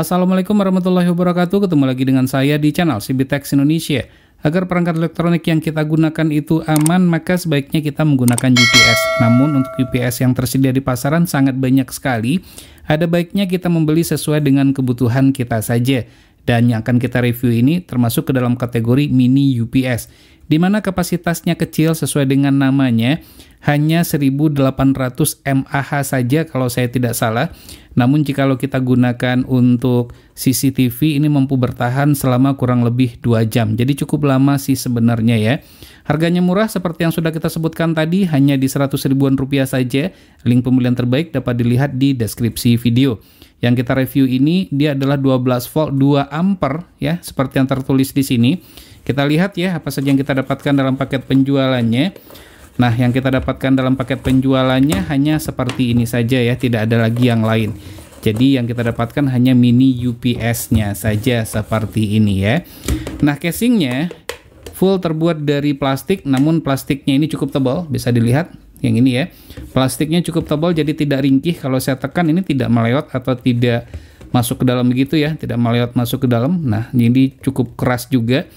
Assalamualaikum warahmatullahi wabarakatuh. Ketemu lagi dengan saya di channel Sibitex Indonesia. Agar perangkat elektronik yang kita gunakan itu aman, maka sebaiknya kita menggunakan UPS. Namun untuk UPS yang tersedia di pasaran sangat banyak sekali. Ada baiknya kita membeli sesuai dengan kebutuhan kita saja. Dan yang akan kita review ini termasuk ke dalam kategori mini UPS di mana kapasitasnya kecil sesuai dengan namanya, hanya 1800 mAh saja kalau saya tidak salah. Namun jikalau kita gunakan untuk CCTV ini mampu bertahan selama kurang lebih 2 jam. Jadi cukup lama sih sebenarnya ya. Harganya murah seperti yang sudah kita sebutkan tadi hanya di 100 ribuan rupiah saja. Link pembelian terbaik dapat dilihat di deskripsi video. Yang kita review ini dia adalah 12 volt 2 ampere ya seperti yang tertulis di sini. Kita lihat ya apa saja yang kita dapatkan dalam paket penjualannya. Nah, yang kita dapatkan dalam paket penjualannya hanya seperti ini saja ya, tidak ada lagi yang lain. Jadi yang kita dapatkan hanya mini UPS-nya saja seperti ini ya. Nah, casingnya full terbuat dari plastik, namun plastiknya ini cukup tebal, bisa dilihat yang ini ya. Plastiknya cukup tebal jadi tidak ringkih kalau saya tekan ini tidak melewat atau tidak masuk ke dalam begitu ya, tidak melewat masuk ke dalam. Nah, ini cukup keras juga.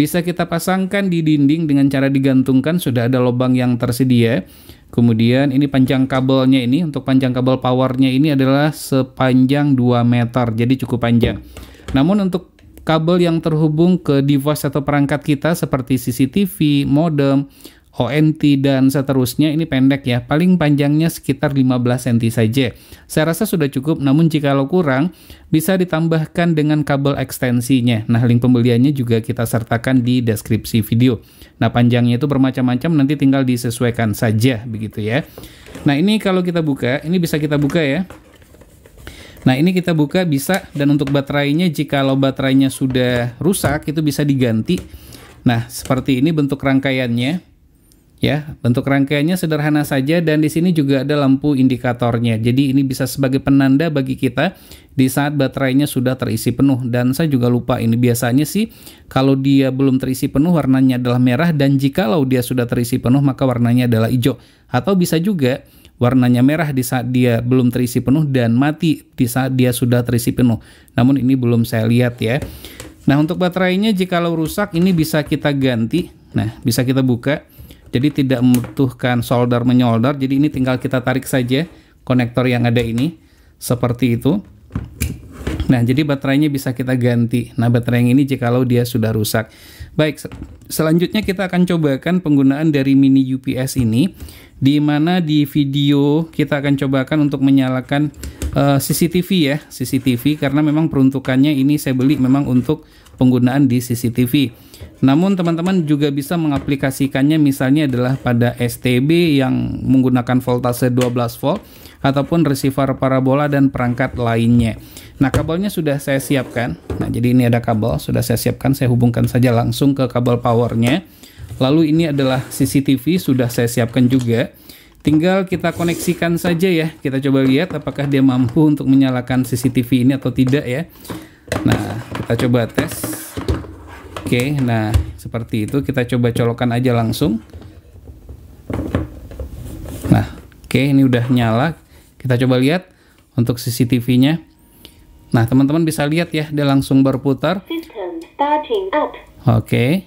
Bisa kita pasangkan di dinding dengan cara digantungkan, sudah ada lubang yang tersedia. Kemudian ini panjang kabelnya ini, untuk panjang kabel powernya ini adalah sepanjang 2 meter, jadi cukup panjang. Namun untuk kabel yang terhubung ke device atau perangkat kita seperti CCTV, modem, ONT dan seterusnya ini pendek ya, paling panjangnya sekitar 15 cm saja. Saya rasa sudah cukup, namun jika lo kurang bisa ditambahkan dengan kabel ekstensinya. Nah, link pembeliannya juga kita sertakan di deskripsi video. Nah, panjangnya itu bermacam-macam, nanti tinggal disesuaikan saja begitu ya. Nah, ini kalau kita buka, ini bisa kita buka ya. Nah ini kita buka bisa dan untuk baterainya jika lo baterainya sudah rusak itu bisa diganti. Nah seperti ini bentuk rangkaiannya. Ya, bentuk rangkaiannya sederhana saja dan di sini juga ada lampu indikatornya. Jadi ini bisa sebagai penanda bagi kita di saat baterainya sudah terisi penuh. Dan saya juga lupa ini biasanya sih kalau dia belum terisi penuh warnanya adalah merah dan jikalau dia sudah terisi penuh maka warnanya adalah hijau. Atau bisa juga warnanya merah di saat dia belum terisi penuh dan mati di saat dia sudah terisi penuh. Namun ini belum saya lihat ya. Nah, untuk baterainya jika jikalau rusak ini bisa kita ganti. Nah, bisa kita buka. Jadi tidak membutuhkan solder menyolder, Jadi ini tinggal kita tarik saja konektor yang ada ini seperti itu. Nah, jadi baterainya bisa kita ganti. Nah, baterai yang ini jikalau dia sudah rusak. Baik, selanjutnya kita akan cobakan penggunaan dari mini UPS ini di mana di video kita akan cobakan untuk menyalakan Eh, CCTV ya, CCTV karena memang peruntukannya ini saya beli memang untuk penggunaan di CCTV. Namun teman-teman juga bisa mengaplikasikannya misalnya adalah pada STB yang menggunakan voltase 12 volt ataupun receiver parabola dan perangkat lainnya. Nah, kabelnya sudah saya siapkan. Nah, jadi ini ada kabel sudah saya siapkan, saya hubungkan saja langsung ke kabel powernya. Lalu ini adalah CCTV sudah saya siapkan juga. Tinggal kita koneksikan saja ya. Kita coba lihat apakah dia mampu untuk menyalakan CCTV ini atau tidak ya. Nah, kita coba tes. Oke, nah seperti itu kita coba colokan aja langsung. Nah, oke ini udah nyala. Kita coba lihat untuk CCTV-nya. Nah, teman-teman bisa lihat ya, dia langsung berputar. Oke.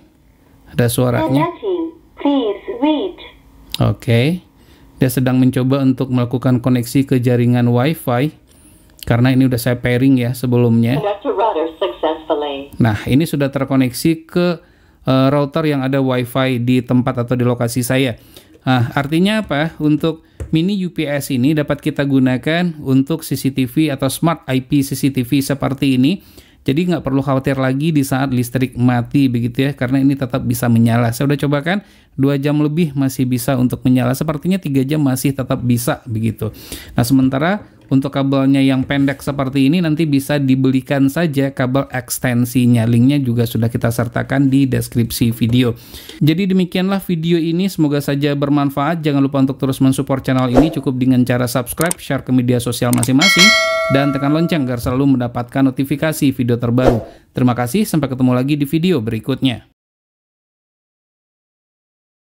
Ada suaranya. Oke. Dia sedang mencoba untuk melakukan koneksi ke jaringan WiFi karena ini udah saya pairing ya sebelumnya. Nah, ini sudah terkoneksi ke uh, router yang ada WiFi di tempat atau di lokasi saya. Nah, artinya apa? Untuk mini UPS ini dapat kita gunakan untuk CCTV atau smart IP CCTV seperti ini jadi nggak perlu khawatir lagi di saat listrik mati begitu ya karena ini tetap bisa menyala. Saya udah coba kan 2 jam lebih masih bisa untuk menyala. Sepertinya 3 jam masih tetap bisa begitu. Nah, sementara untuk kabelnya yang pendek seperti ini nanti bisa dibelikan saja kabel ekstensinya. Linknya juga sudah kita sertakan di deskripsi video. Jadi demikianlah video ini. Semoga saja bermanfaat. Jangan lupa untuk terus mensupport channel ini cukup dengan cara subscribe, share ke media sosial masing-masing dan tekan lonceng agar selalu mendapatkan notifikasi video terbaru. Terima kasih, sampai ketemu lagi di video berikutnya.